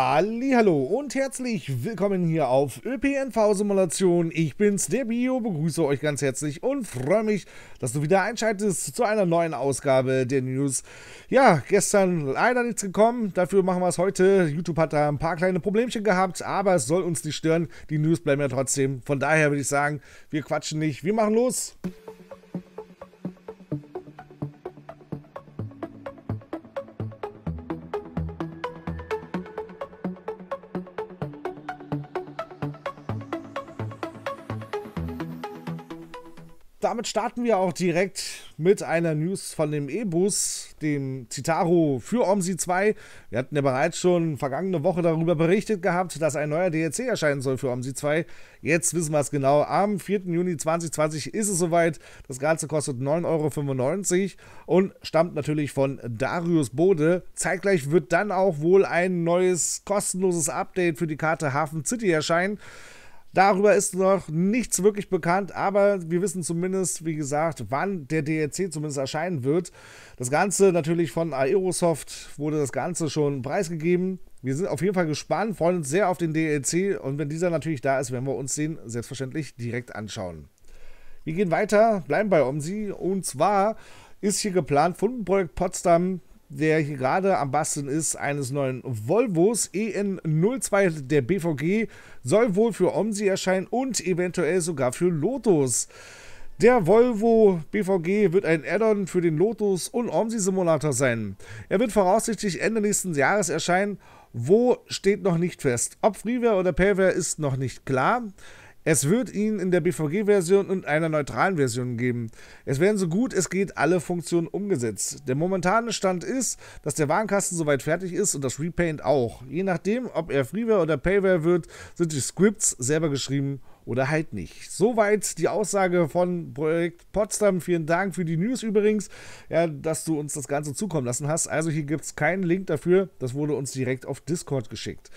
Hallo und herzlich willkommen hier auf ÖPNV-Simulation. Ich bin's, der Bio, begrüße euch ganz herzlich und freue mich, dass du wieder einschaltest zu einer neuen Ausgabe der News. Ja, gestern leider nichts gekommen, dafür machen wir es heute. YouTube hat da ein paar kleine Problemchen gehabt, aber es soll uns nicht stören. Die News bleiben ja trotzdem. Von daher würde ich sagen, wir quatschen nicht, wir machen los. damit starten wir auch direkt mit einer News von dem E-Bus, dem Citaro für OMSI 2. Wir hatten ja bereits schon vergangene Woche darüber berichtet gehabt, dass ein neuer DLC erscheinen soll für OMSI 2. Jetzt wissen wir es genau. Am 4. Juni 2020 ist es soweit. Das Ganze kostet 9,95 Euro und stammt natürlich von Darius Bode. Zeitgleich wird dann auch wohl ein neues kostenloses Update für die Karte Hafen City erscheinen. Darüber ist noch nichts wirklich bekannt, aber wir wissen zumindest, wie gesagt, wann der DLC zumindest erscheinen wird. Das Ganze natürlich von Aerosoft wurde das Ganze schon preisgegeben. Wir sind auf jeden Fall gespannt, freuen uns sehr auf den DLC und wenn dieser natürlich da ist, werden wir uns den selbstverständlich direkt anschauen. Wir gehen weiter, bleiben bei Omsi und zwar ist hier geplant Fundenprojekt Potsdam der hier gerade am Basteln ist, eines neuen Volvos EN02 der BVG, soll wohl für Omsi erscheinen und eventuell sogar für Lotus. Der Volvo BVG wird ein Add-on für den Lotus- und Omsi-Simulator sein. Er wird voraussichtlich Ende nächsten Jahres erscheinen. Wo steht noch nicht fest? Ob Freeware oder Payware ist noch nicht klar. Es wird ihn in der BVG-Version und einer neutralen Version geben. Es werden so gut es geht alle Funktionen umgesetzt. Der momentane Stand ist, dass der Warenkasten soweit fertig ist und das Repaint auch. Je nachdem, ob er Freeware oder Payware wird, sind die Scripts selber geschrieben oder halt nicht. Soweit die Aussage von Projekt Potsdam. Vielen Dank für die News übrigens, ja, dass du uns das Ganze zukommen lassen hast. Also hier gibt es keinen Link dafür. Das wurde uns direkt auf Discord geschickt.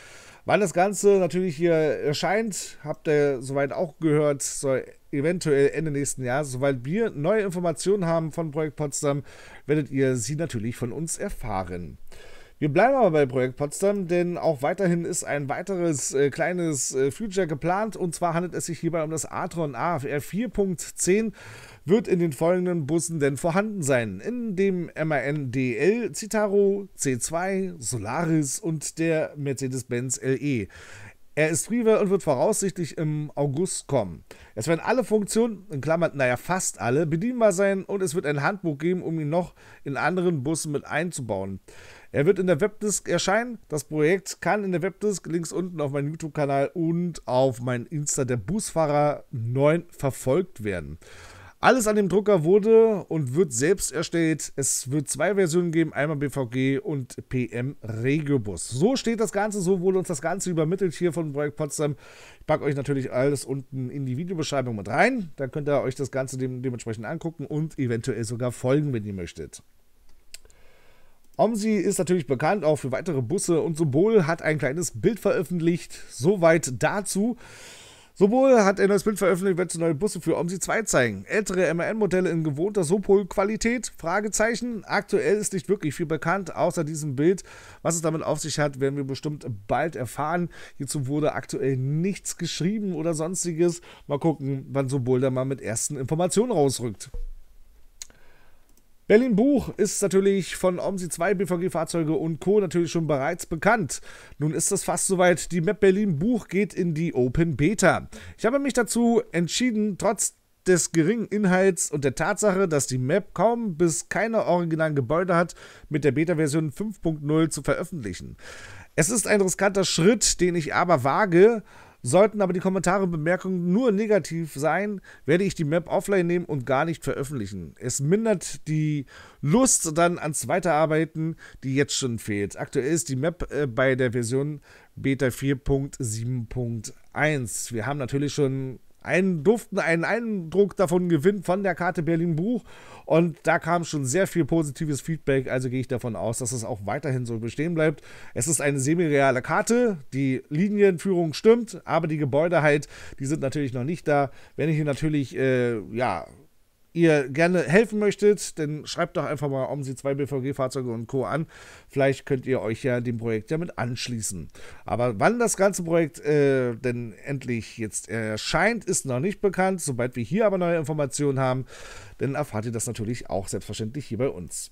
Wann das Ganze natürlich hier erscheint, habt ihr soweit auch gehört, soll eventuell Ende nächsten Jahres. Sobald wir neue Informationen haben von Projekt Potsdam, werdet ihr sie natürlich von uns erfahren. Wir bleiben aber bei Projekt Potsdam, denn auch weiterhin ist ein weiteres äh, kleines äh, Feature geplant. Und zwar handelt es sich hierbei um das Atron AFR 4.10 wird in den folgenden Bussen denn vorhanden sein. In dem MAN DL, Citaro, C2, Solaris und der Mercedes-Benz LE. Er ist Freeware und wird voraussichtlich im August kommen. Es werden alle Funktionen, in Klammern, naja, fast alle, bedienbar sein und es wird ein Handbuch geben, um ihn noch in anderen Bussen mit einzubauen. Er wird in der Webdisk erscheinen. Das Projekt kann in der Webdisk links unten auf meinem YouTube-Kanal und auf meinem Insta der Busfahrer 9 verfolgt werden. Alles an dem Drucker wurde und wird selbst erstellt. Es wird zwei Versionen geben, einmal BVG und PM Regiobus. So steht das Ganze, so wurde uns das Ganze übermittelt hier von Projekt Potsdam. Ich packe euch natürlich alles unten in die Videobeschreibung mit rein. Da könnt ihr euch das Ganze dem, dementsprechend angucken und eventuell sogar folgen, wenn ihr möchtet. Omsi ist natürlich bekannt auch für weitere Busse und Symbol hat ein kleines Bild veröffentlicht. Soweit dazu. Sowohl hat er neues Bild veröffentlicht, wird neue Busse für OMSI 2 zeigen. Ältere MAN-Modelle in gewohnter Sopol-Qualität? Fragezeichen. Aktuell ist nicht wirklich viel bekannt, außer diesem Bild. Was es damit auf sich hat, werden wir bestimmt bald erfahren. Hierzu wurde aktuell nichts geschrieben oder sonstiges. Mal gucken, wann Sowohl da mal mit ersten Informationen rausrückt. Berlin Buch ist natürlich von OMSI 2 BVG-Fahrzeuge und Co. natürlich schon bereits bekannt. Nun ist es fast soweit, die Map Berlin Buch geht in die Open Beta. Ich habe mich dazu entschieden, trotz des geringen Inhalts und der Tatsache, dass die Map kaum bis keine originalen Gebäude hat, mit der Beta-Version 5.0 zu veröffentlichen. Es ist ein riskanter Schritt, den ich aber wage, Sollten aber die Kommentare und Bemerkungen nur negativ sein, werde ich die Map offline nehmen und gar nicht veröffentlichen. Es mindert die Lust dann ans Weiterarbeiten, die jetzt schon fehlt. Aktuell ist die Map äh, bei der Version Beta 4.7.1. Wir haben natürlich schon einen Duften, einen Eindruck davon gewinnt von der Karte Berlin Buch und da kam schon sehr viel positives Feedback, also gehe ich davon aus, dass es auch weiterhin so bestehen bleibt. Es ist eine semireale Karte, die Linienführung stimmt, aber die Gebäude halt, die sind natürlich noch nicht da. Wenn ich hier natürlich äh, ja ihr gerne helfen möchtet, dann schreibt doch einfach mal Omsi 2 BVG Fahrzeuge und Co. an. Vielleicht könnt ihr euch ja dem Projekt ja mit anschließen. Aber wann das ganze Projekt äh, denn endlich jetzt erscheint, ist noch nicht bekannt. Sobald wir hier aber neue Informationen haben, dann erfahrt ihr das natürlich auch selbstverständlich hier bei uns.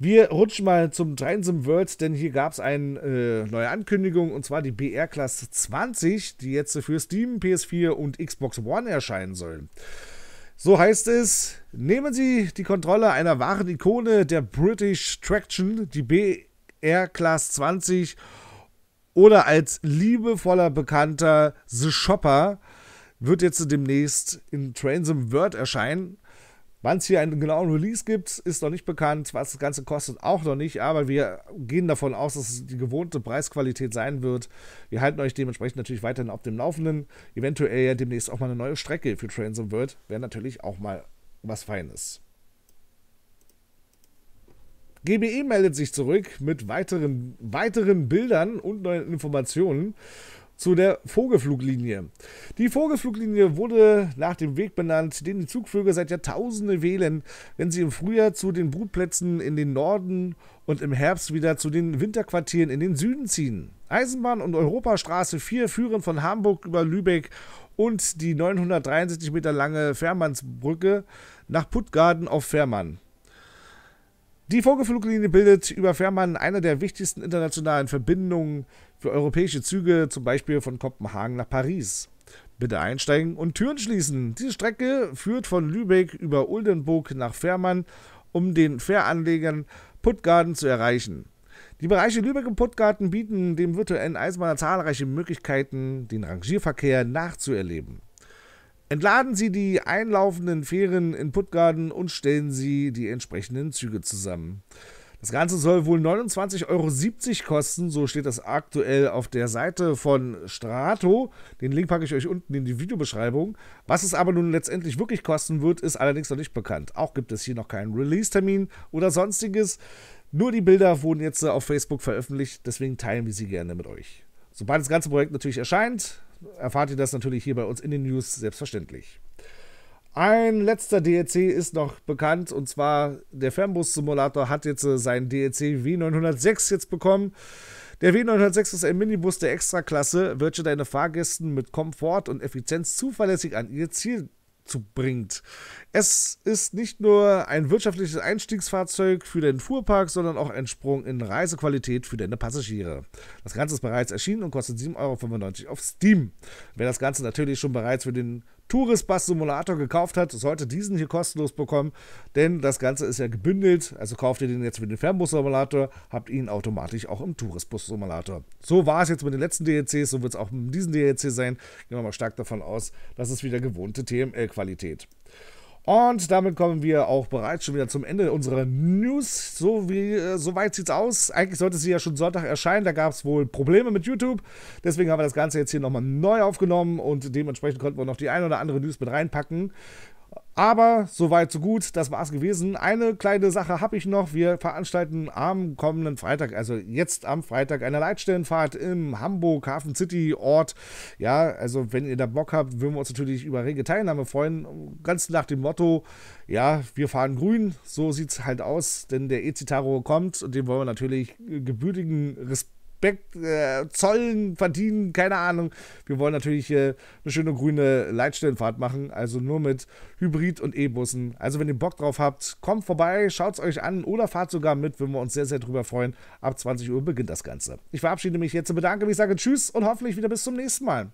Wir rutschen mal zum Dreinsum World, denn hier gab es eine äh, neue Ankündigung und zwar die BR klasse 20, die jetzt für Steam, PS4 und Xbox One erscheinen soll. So heißt es, nehmen Sie die Kontrolle einer wahren Ikone der British Traction, die BR Class 20 oder als liebevoller Bekannter The Shopper, wird jetzt demnächst in Transom World erscheinen. Wann es hier einen genauen Release gibt, ist noch nicht bekannt. Was das Ganze kostet, auch noch nicht. Aber wir gehen davon aus, dass es die gewohnte Preisqualität sein wird. Wir halten euch dementsprechend natürlich weiterhin auf dem Laufenden. Eventuell ja demnächst auch mal eine neue Strecke für Trains of World. Wäre natürlich auch mal was Feines. GBE meldet sich zurück mit weiteren, weiteren Bildern und neuen Informationen zu der Vogelfluglinie. Die Vogelfluglinie wurde nach dem Weg benannt, den die Zugvögel seit Jahrtausenden wählen, wenn sie im Frühjahr zu den Brutplätzen in den Norden und im Herbst wieder zu den Winterquartieren in den Süden ziehen. Eisenbahn und Europastraße 4 führen von Hamburg über Lübeck und die 973 Meter lange Fährmannsbrücke nach Puttgarden auf Fährmann. Die Vogelfluglinie bildet über Fährmann eine der wichtigsten internationalen Verbindungen für europäische Züge, zum Beispiel von Kopenhagen nach Paris. Bitte einsteigen und Türen schließen. Diese Strecke führt von Lübeck über Oldenburg nach Fährmann, um den Fähranlegern Puttgarden zu erreichen. Die Bereiche Lübeck und Puttgarden bieten dem virtuellen Eisenbahner zahlreiche Möglichkeiten, den Rangierverkehr nachzuerleben. Entladen Sie die einlaufenden Fähren in Puttgarden und stellen Sie die entsprechenden Züge zusammen. Das Ganze soll wohl 29,70 Euro kosten, so steht das aktuell auf der Seite von Strato. Den Link packe ich euch unten in die Videobeschreibung. Was es aber nun letztendlich wirklich kosten wird, ist allerdings noch nicht bekannt. Auch gibt es hier noch keinen Release-Termin oder sonstiges. Nur die Bilder wurden jetzt auf Facebook veröffentlicht, deswegen teilen wir sie gerne mit euch. Sobald das ganze Projekt natürlich erscheint, erfahrt ihr das natürlich hier bei uns in den News selbstverständlich. Ein letzter DLC e ist noch bekannt und zwar der Fernbus-Simulator hat jetzt seinen DLC W906 jetzt bekommen. Der W906 ist ein Minibus der Extraklasse, welcher deine Fahrgästen mit Komfort und Effizienz zuverlässig an ihr Ziel zu bringt. Es ist nicht nur ein wirtschaftliches Einstiegsfahrzeug für den Fuhrpark, sondern auch ein Sprung in Reisequalität für deine Passagiere. Das Ganze ist bereits erschienen und kostet 7,95 Euro auf Steam. Wer das Ganze natürlich schon bereits für den Tourist Bus Simulator gekauft hat, sollte diesen hier kostenlos bekommen, denn das Ganze ist ja gebündelt. Also kauft ihr den jetzt mit dem Fernbus Simulator, habt ihn automatisch auch im Tourist Bus Simulator. So war es jetzt mit den letzten DLCs, so wird es auch mit diesem DLC sein. Gehen wir mal stark davon aus, dass es wieder gewohnte TML-Qualität. ist. Und damit kommen wir auch bereits schon wieder zum Ende unserer News. So wie äh, soweit sieht's aus. Eigentlich sollte sie ja schon Sonntag erscheinen. Da gab es wohl Probleme mit YouTube. Deswegen haben wir das Ganze jetzt hier nochmal neu aufgenommen und dementsprechend konnten wir noch die ein oder andere News mit reinpacken. Aber soweit, so gut, das war's gewesen. Eine kleine Sache habe ich noch. Wir veranstalten am kommenden Freitag, also jetzt am Freitag, eine Leitstellenfahrt im Hamburg Hafen City Ort. Ja, also wenn ihr da Bock habt, würden wir uns natürlich über rege Teilnahme freuen. Ganz nach dem Motto, ja, wir fahren grün. So sieht's halt aus, denn der E-Citaro kommt und dem wollen wir natürlich gebürtigen Respekt Back, äh, zollen, verdienen, keine Ahnung. Wir wollen natürlich äh, eine schöne grüne Leitstellenfahrt machen, also nur mit Hybrid- und E-Bussen. Also wenn ihr Bock drauf habt, kommt vorbei, schaut es euch an oder fahrt sogar mit, würden wir uns sehr, sehr drüber freuen. Ab 20 Uhr beginnt das Ganze. Ich verabschiede mich jetzt und bedanke mich, sage Tschüss und hoffentlich wieder bis zum nächsten Mal.